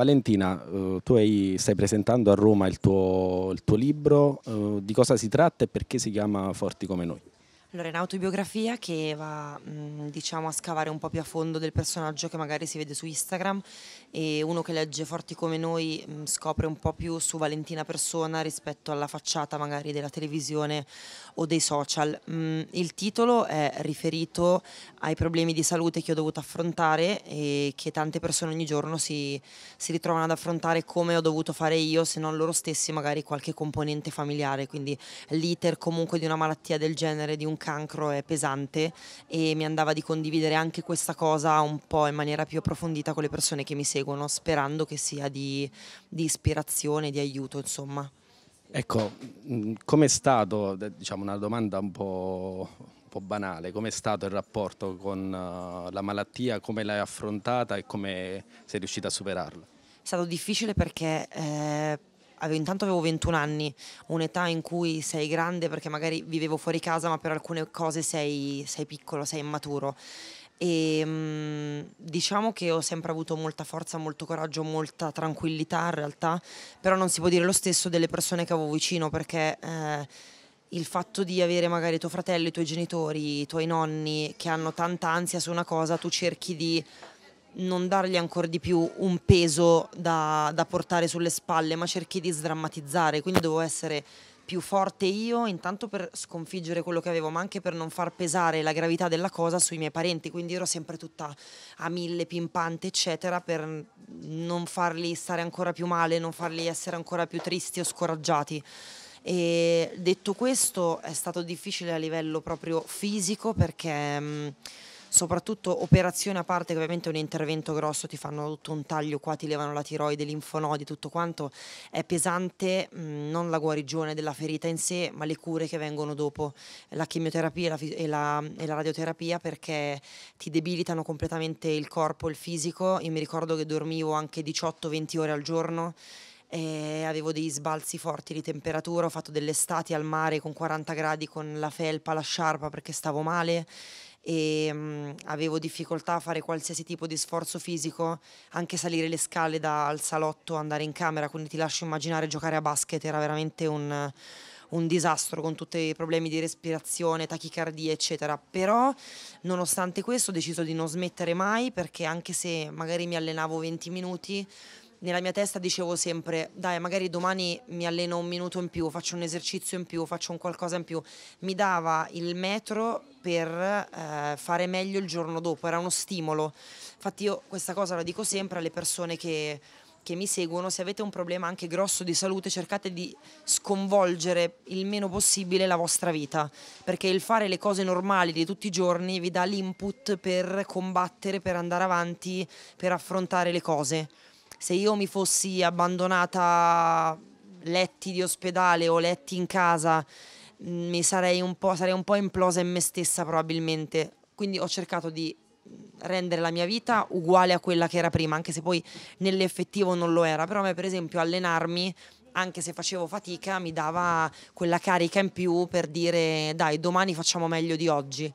Valentina, eh, tu stai presentando a Roma il tuo, il tuo libro, eh, di cosa si tratta e perché si chiama Forti come noi? Allora, è un'autobiografia che va mh, mm, diciamo a scavare un po' più a fondo del personaggio che magari si vede su Instagram e uno che legge Forti come noi mh, mm, scopre un po' più su Valentina persona rispetto alla facciata magari della televisione o dei social. Mh, mm, il titolo è riferito ai problemi di salute che ho dovuto affrontare e che tante persone ogni giorno si, si ritrovano ad affrontare come ho dovuto fare io, se non loro stessi magari qualche componente familiare, quindi l'iter comunque di una malattia del genere, di un cancro è pesante e mi andava di condividere anche questa cosa un po' in maniera più approfondita con le persone che mi seguono, sperando che sia di, di ispirazione, di aiuto, insomma. Ecco, mm, com'è stato, diciamo una domanda un po', un po banale, com'è stato il rapporto con eh, la malattia, come l'hai affrontata e come sei riuscita a superarla? È stato difficile perché eh, intanto avevo 21 anni, un'età in cui sei grande perché magari vivevo fuori casa, ma per alcune cose sei, sei piccolo, sei immaturo. E ehm, diciamo che ho sempre avuto molta forza, molto coraggio, molta tranquillità in realtà, però non si può dire lo stesso delle persone che avevo vicino perché eh, il fatto di avere magari tuo fratello, i tuoi genitori, i tuoi nonni che hanno tanta ansia su una cosa, tu cerchi di non dargli ancora di più un peso da, da portare sulle spalle, ma cerchi di sdrammatizzare, quindi devo essere più forte io, intanto per sconfiggere quello che avevo, ma anche per non far pesare la gravità della cosa sui miei parenti. Quindi ero sempre tutta a mille, pimpante, eccetera, per non farli stare ancora più male, non farli essere ancora più tristi o scoraggiati. E detto questo, è stato difficile a livello proprio fisico perché. Mm, soprattutto operazione a parte che ovviamente è un intervento grosso, ti fanno tutto un taglio qua, ti levano la tiroide, linfonodi, tutto quanto, è pesante mh, mm, non la guarigione della ferita in sé, ma le cure che vengono dopo, la chemioterapia e la, e la, e la radioterapia perché ti debilitano completamente il corpo, il fisico. Io mi ricordo che dormivo anche 18-20 ore al giorno avevo dei sbalzi forti di temperatura, ho fatto delle estati al mare con 40 gradi con la felpa, la sciarpa perché stavo male e mh, avevo difficoltà a fare qualsiasi tipo di sforzo fisico, anche salire le scale dal salotto, andare in camera, quindi ti lascio immaginare giocare a basket era veramente un, un disastro con tutti i problemi di respirazione, tachicardia, eccetera. Però, nonostante questo, ho deciso di non smettere mai perché anche se magari mi allenavo 20 minuti, nella mia testa dicevo sempre, dai, magari domani mi alleno un minuto in più, faccio un esercizio in più, faccio un qualcosa in più. Mi dava il metro per eh, fare meglio il giorno dopo, era uno stimolo. Infatti io questa cosa la dico sempre alle persone che, che mi seguono, se avete un problema anche grosso di salute cercate di sconvolgere il meno possibile la vostra vita, perché il fare le cose normali di tutti i giorni vi dà l'input per combattere, per andare avanti, per affrontare le cose se io mi fossi abbandonata letti di ospedale o letti in casa, mm, mi sarei un po', sarei un po implosa in me stessa probabilmente. Quindi ho cercato di mm, rendere la mia vita uguale a quella che era prima, anche se poi nell'effettivo non lo era. Però a me, per esempio, allenarmi, anche se facevo fatica, mi dava quella carica in più per dire dai, domani facciamo meglio di oggi.